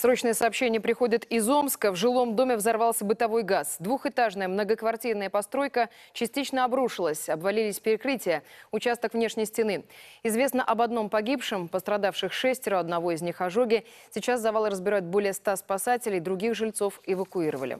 Срочное сообщение приходит из Омска. В жилом доме взорвался бытовой газ. Двухэтажная многоквартирная постройка частично обрушилась. Обвалились перекрытия, участок внешней стены. Известно об одном погибшем, пострадавших шестеро, одного из них ожоги. Сейчас завалы разбирают более ста спасателей, других жильцов эвакуировали.